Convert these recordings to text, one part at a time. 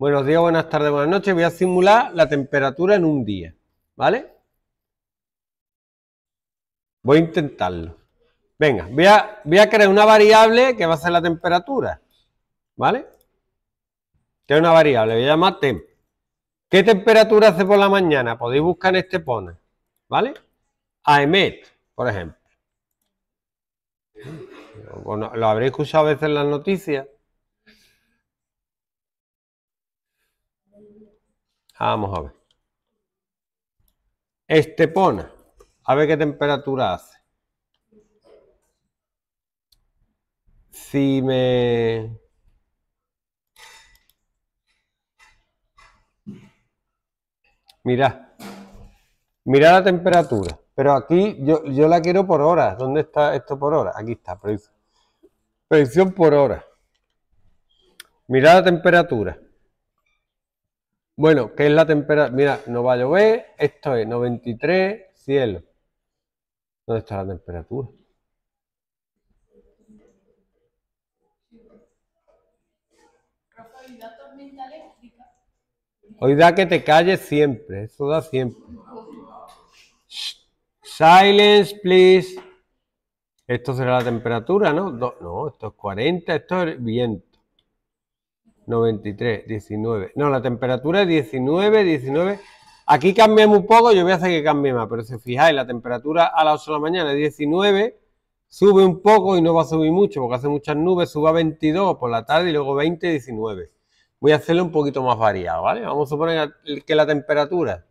Buenos días, buenas tardes, buenas noches. Voy a simular la temperatura en un día, ¿vale? Voy a intentarlo. Venga, voy a, crear una variable que va a ser la temperatura, ¿vale? Tengo una variable, voy a llamar temp. ¿Qué temperatura hace por la mañana? Podéis buscar en este pone, ¿vale? AEMET, por ejemplo. lo habréis escuchado a veces en las noticias. Vamos a ver. Estepona. A ver qué temperatura hace. Si me... mira, Mirad la temperatura. Pero aquí yo, la quiero por hora. ¿Dónde está esto por hora? Aquí está. presión por hora. Mira la temperatura. Bueno, ¿qué es la temperatura? Mira, no va a llover, esto es 93, cielo. ¿Dónde está la temperatura? Hoy que te calles siempre, eso da siempre. Silence, please. Esto será la temperatura, ¿no? No, esto es 40, esto es viento. 93, 19. No, la temperatura es 19, 19. Aquí cambia un poco, yo voy a hacer que cambie más, pero si fijáis, la temperatura a las 8 de la mañana es 19, sube un poco y no va a subir mucho porque hace muchas nubes, suba a 22 por la tarde y luego 20, 19. Voy a hacerlo un poquito más variado, ¿vale? Vamos a suponer que la temperatura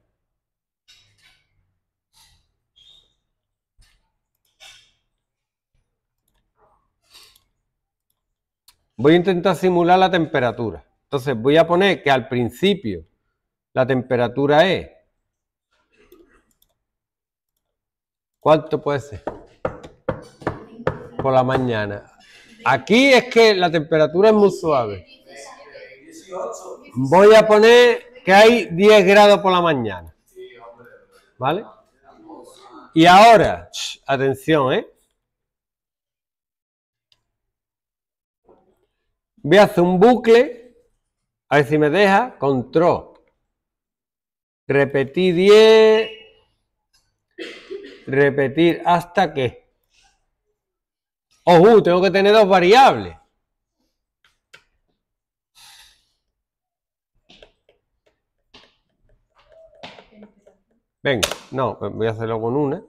Voy a intentar simular la temperatura. Entonces voy a poner que al principio la temperatura es... ¿Cuánto puede ser? Por la mañana. Aquí es que la temperatura es muy suave. Voy a poner que hay 10 grados por la mañana. ¿Vale? Y ahora, atención, ¿eh? Voy a hacer un bucle, a ver si me deja, control. Repetir 10, repetir hasta que. Ojo, tengo que tener dos variables. Venga, no, voy a hacerlo con una.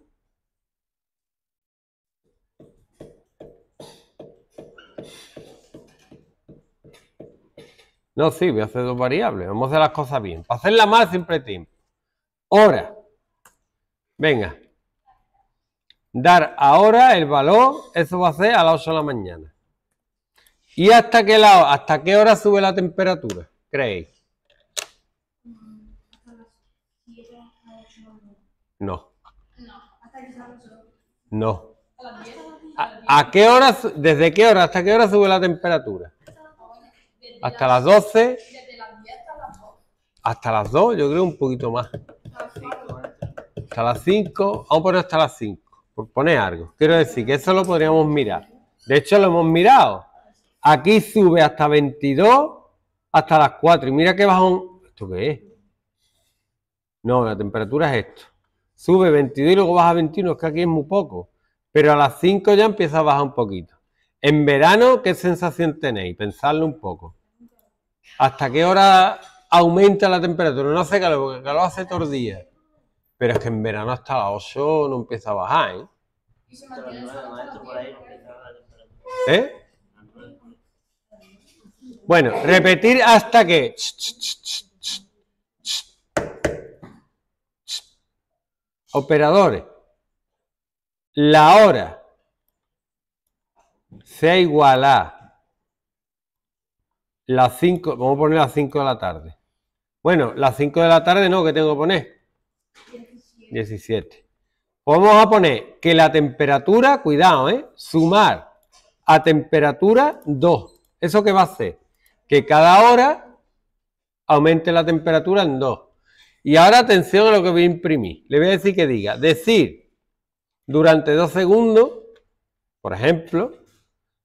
No, sí, voy a hacer dos variables. Vamos a hacer las cosas bien. Para hacerla mal siempre tiempo. Hora. Venga. Dar ahora el valor, eso va a ser a las 8 de la mañana. ¿Y hasta qué, lado, hasta qué hora sube la temperatura? ¿Creéis? No. No. ¿A, a qué hora, desde qué hora hasta qué hora sube la temperatura? hasta las, 12. Desde las 10 hasta las 2. Hasta las 2, yo creo un poquito más. Hasta las 5, vamos a poner hasta las 5, por poner algo. Quiero decir que eso lo podríamos mirar. De hecho, lo hemos mirado. Aquí sube hasta 22, hasta las 4. Y mira qué un... ¿Esto qué es? No, la temperatura es esto. Sube 22 y luego baja 21, es que aquí es muy poco. Pero a las 5 ya empieza a bajar un poquito. En verano, ¿qué sensación tenéis? Pensadlo un poco. ¿Hasta qué hora aumenta la temperatura? No hace calor, porque calor hace todos los días. Pero es que en verano hasta las 8 no empieza a bajar, Bueno, repetir hasta que... Operadores. La hora sea igual a las 5, vamos a poner las 5 de la tarde. Bueno, las 5 de la tarde no, ¿Qué tengo que poner? 17. Pues vamos a poner que la temperatura, cuidado, ¿eh? sumar a temperatura 2. ¿Eso qué va a hacer? Que cada hora aumente la temperatura en 2. Y ahora atención a lo que voy a imprimir. Le voy a decir que diga, decir durante 2 segundos, por ejemplo,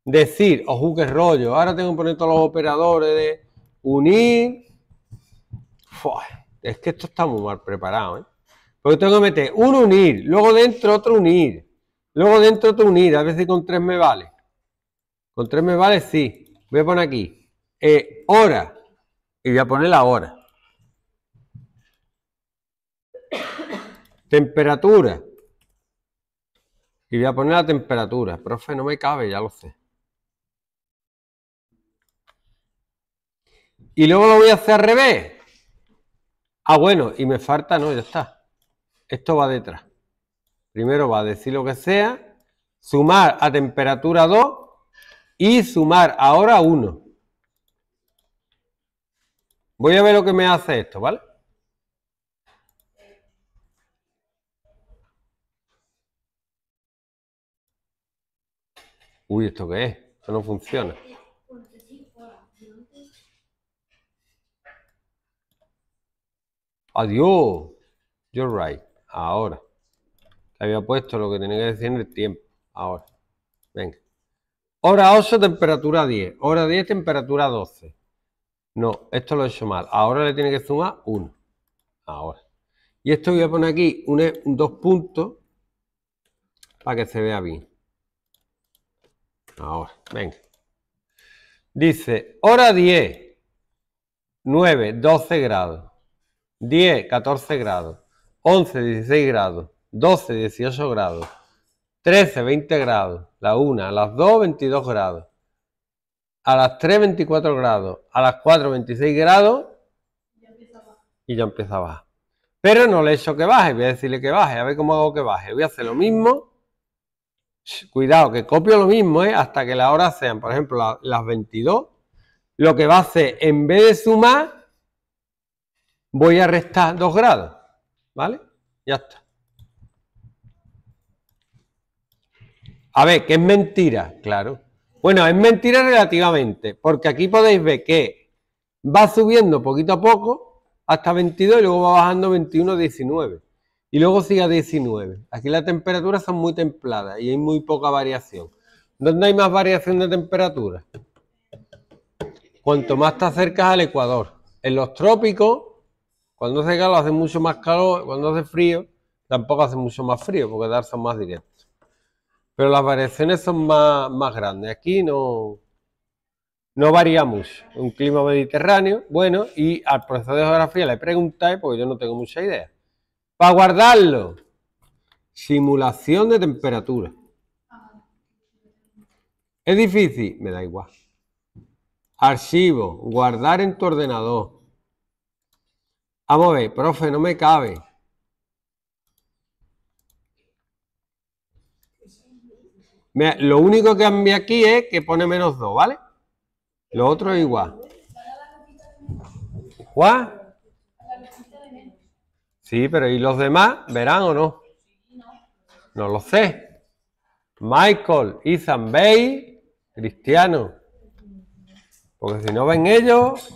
decir, o oh, que rollo, ahora tengo que poner todos los operadores de unir. es que esto está muy mal preparado, ¿eh? Porque tengo que meter un unir, luego dentro otro unir, luego dentro otro unir, a ver si con tres me vale. Con tres me vale, sí. Voy a poner aquí, eh, hora, y voy a poner la hora. temperatura, y voy a poner la temperatura. Profe, no me cabe, ya lo sé. Y luego lo voy a hacer al revés. Ah, bueno, y me falta, no, ya está. Esto va detrás. Primero va a decir lo que sea, sumar a temperatura 2 y sumar ahora 1. Voy a ver lo que me hace esto, ¿vale? Uy, ¿esto qué es? Esto no funciona. Adiós. You're right. Ahora. Había puesto lo que tenía que decir en el tiempo. Ahora. Venga. Hora 8, temperatura 10. Hora 10, temperatura 12. No, esto lo he hecho mal. Ahora le tiene que sumar 1. Ahora. Y esto voy a poner aquí un, dos puntos para que se vea bien. Ahora, venga. Dice, hora 10, 9, 12 grados. 10, 14 grados, 11, 16 grados, 12, 18 grados, 13, 20 grados, la 1, a las 2, 22 grados, a las 3, 24 grados, a las 4, 26 grados y ya empieza a bajar. Pero no le he hecho que baje, voy a decirle que baje, a ver cómo hago que baje. Voy a hacer lo mismo. Cuidado, que copio lo mismo, ¿eh? hasta que la hora sean, por ejemplo, las 22. Lo que va a hacer, en vez de sumar, voy a restar 2 grados, ¿vale? Ya está. A ver, que es mentira, claro. Bueno, es mentira relativamente, porque aquí podéis ver que va subiendo poquito a poco hasta 22 y luego va bajando 21 19. Y luego sigue a 19. Aquí las temperaturas son muy templadas y hay muy poca variación. ¿Dónde hay más variación de temperatura? Cuanto más te acercas al ecuador. En los trópicos cuando hace calor hace mucho más calor, cuando hace frío tampoco hace mucho más frío porque dar son más directos. Pero las variaciones son más, grandes. Aquí no, no Un clima mediterráneo, bueno, y al profesor de geografía le preguntáis, porque yo no tengo mucha idea. Para guardarlo, simulación de temperatura. Es difícil, me da igual. Archivo, guardar en tu ordenador. Vamos ah, a ver, profe, no me cabe. lo único que cambia aquí es que pone menos 2, ¿vale? Lo otro es igual. ¿Cuál? Sí, pero ¿y los demás verán o no? No lo sé. Michael, Ethan Bay, Cristiano. Porque si no ven ellos,